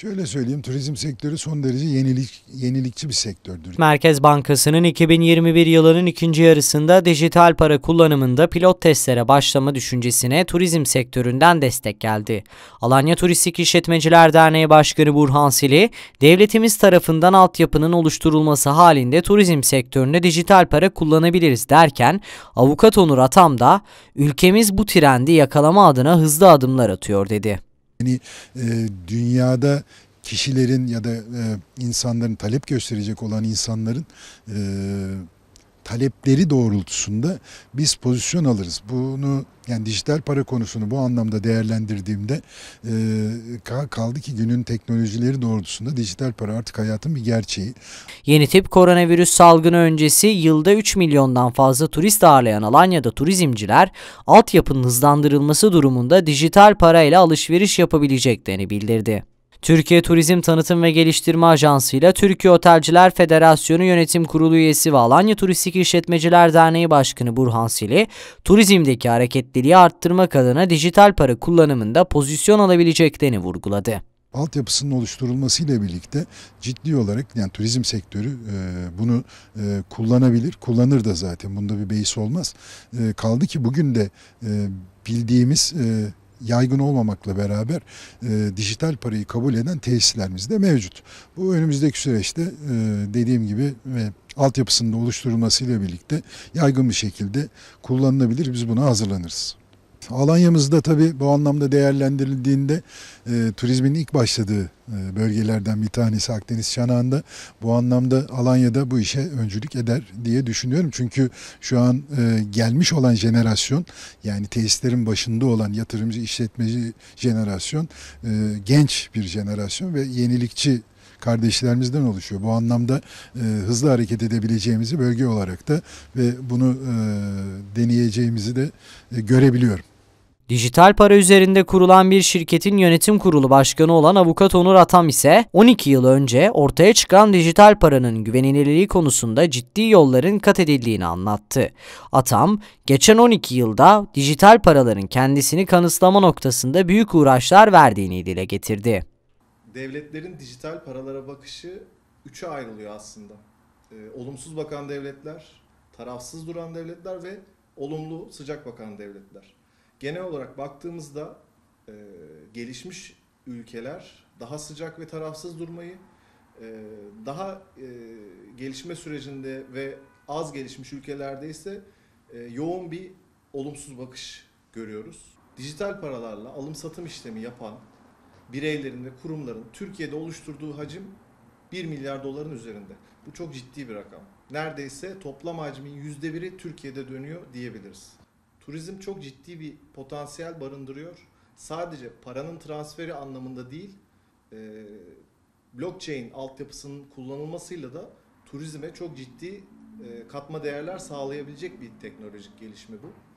Şöyle söyleyeyim, turizm sektörü son derece yenilik, yenilikçi bir sektördür. Merkez Bankası'nın 2021 yılının ikinci yarısında dijital para kullanımında pilot testlere başlama düşüncesine turizm sektöründen destek geldi. Alanya Turistik İşletmeciler Derneği Başkanı Burhan Sili, devletimiz tarafından altyapının oluşturulması halinde turizm sektöründe dijital para kullanabiliriz derken, avukat Onur Atam da, ülkemiz bu trendi yakalama adına hızlı adımlar atıyor dedi. Hani e, dünyada kişilerin ya da e, insanların talep gösterecek olan insanların e, talepleri doğrultusunda biz pozisyon alırız. Bunu yani dijital para konusunu bu anlamda değerlendirdiğimde e, kaldı ki günün teknolojileri doğrultusunda dijital para artık hayatın bir gerçeği. Yeni tip koronavirüs salgını öncesi yılda 3 milyondan fazla turist ağırlayan Alanya'da turizmciler altyapının hızlandırılması durumunda dijital parayla alışveriş yapabileceklerini bildirdi. Türkiye Turizm Tanıtım ve Geliştirme Ajansı ile Türkiye Otelciler Federasyonu Yönetim Kurulu üyesi ve Alanya Turistik İşletmeciler Derneği Başkanı Burhan Sili, turizmdeki hareketliliği arttırmak adına dijital para kullanımında pozisyon alabileceklerini vurguladı altyapısının oluşturulmasıyla birlikte ciddi olarak yani turizm sektörü e, bunu e, kullanabilir. Kullanır da zaten. Bunda bir beis olmaz. E, kaldı ki bugün de e, bildiğimiz e, yaygın olmamakla beraber e, dijital parayı kabul eden tesislerimiz de mevcut. Bu önümüzdeki süreçte e, dediğim gibi ve altyapısında oluşturulmasıyla birlikte yaygın bir şekilde kullanılabilir. Biz buna hazırlanırız. Alanya'mızda tabi bu anlamda değerlendirildiğinde e, turizmin ilk başladığı e, bölgelerden bir tanesi Akdeniz Şanağı'nda. Bu anlamda Alanya'da bu işe öncülük eder diye düşünüyorum. Çünkü şu an e, gelmiş olan jenerasyon yani tesislerin başında olan yatırımcı işletmeci jenerasyon e, genç bir jenerasyon ve yenilikçi kardeşlerimizden oluşuyor. Bu anlamda e, hızlı hareket edebileceğimizi bölge olarak da ve bunu e, deneyeceğimizi de e, görebiliyorum. Dijital para üzerinde kurulan bir şirketin yönetim kurulu başkanı olan avukat Onur Atam ise 12 yıl önce ortaya çıkan dijital paranın güvenilirliği konusunda ciddi yolların kat edildiğini anlattı. Atam, geçen 12 yılda dijital paraların kendisini kanıtlama noktasında büyük uğraşlar verdiğini dile getirdi. Devletlerin dijital paralara bakışı üçe ayrılıyor aslında. Ee, olumsuz bakan devletler, tarafsız duran devletler ve olumlu sıcak bakan devletler genel olarak baktığımızda e, gelişmiş ülkeler daha sıcak ve tarafsız durmayı, e, daha e, gelişme sürecinde ve az gelişmiş ülkelerde ise e, yoğun bir olumsuz bakış görüyoruz. Dijital paralarla alım satım işlemi yapan bireylerin ve kurumların Türkiye'de oluşturduğu hacim 1 milyar doların üzerinde. Bu çok ciddi bir rakam. Neredeyse toplam hacmin %1'i Türkiye'de dönüyor diyebiliriz. Turizm çok ciddi bir potansiyel barındırıyor. Sadece paranın transferi anlamında değil, e, blockchain altyapısının kullanılmasıyla da turizme çok ciddi e, katma değerler sağlayabilecek bir teknolojik gelişme bu.